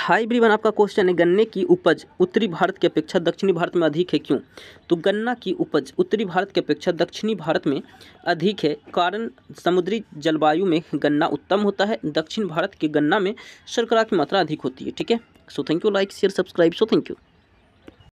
high ब्रीवन आपका question है गन्ने की उपज उत्तरी भारत की अपेक्षा दक्षिणी भारत में अधिक है क्यों तो गन्ना की उपज उत्तरी भारत की अपेक्षा दक्षिणी भारत में अधिक है कारण समुद्री जलवायु में गन्ना उत्तम होता है दक्षिण भारत के गन्ना में शर्करा की मात्रा अधिक होती है ठीक है so thank you like share subscribe so thank you